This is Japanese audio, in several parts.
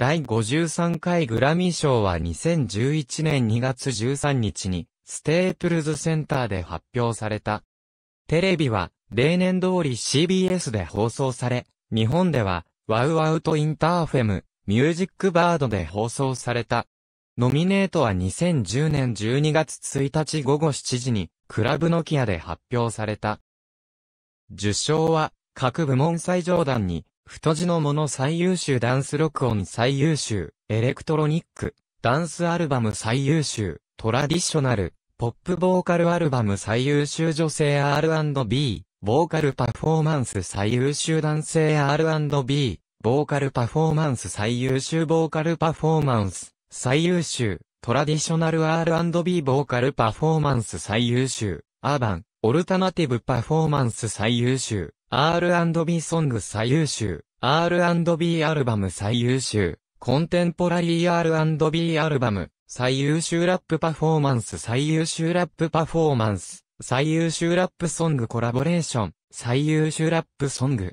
第53回グラミー賞は2011年2月13日に、ステープルズセンターで発表された。テレビは、例年通り CBS で放送され、日本では、ワウワウとインターフェム、ミュージックバードで放送された。ノミネートは2010年12月1日午後7時に、クラブノキアで発表された。受賞は、各部門最上段に、太字のもの最優秀ダンス録音最優秀、エレクトロニック、ダンスアルバム最優秀、トラディショナル、ポップボーカルアルバム最優秀女性 R&B、ボーカルパフォーマンス最優秀男性 R&B、ボーカルパフォーマンス最優秀ボーカルパフォーマンス、最優秀、トラディショナル R&B ボーカルパフォーマンス最優秀、アーバン、オルタナティブパフォーマンス最優秀、R&B ソング最優秀、R&B アルバム最優秀、コンテンポラリー R&B アルバム、最優秀ラップパフォーマンス、最優秀ラップパフォーマンス、最優秀ラップソングコラボレーション、最優秀ラップソング。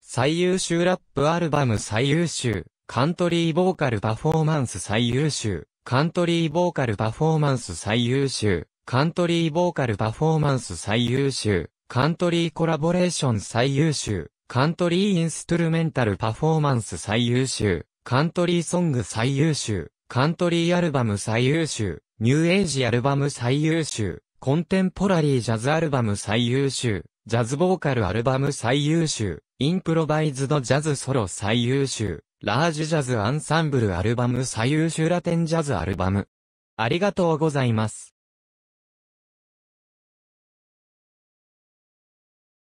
最優秀ラップアルバム最優秀、カントリーボーカルパフォーマンス最優秀、カントリーボーカルパフォーマンス最優秀、カントリーボーカルパフォーマンス最優秀、カントリーコラボレーション最優秀、カントリーインストゥルメンタルパフォーマンス最優秀、カントリーソング最優秀、カントリーアルバム最優秀、ニューエイジアルバム最優秀、コンテンポラリージャズアルバム最優秀、ジャズボーカルアルバム最優秀、インプロバイズドジャズソロ最優秀、ラージジャズアンサンブルアルバム最優秀ラテンジャズアルバム。ありがとうございます。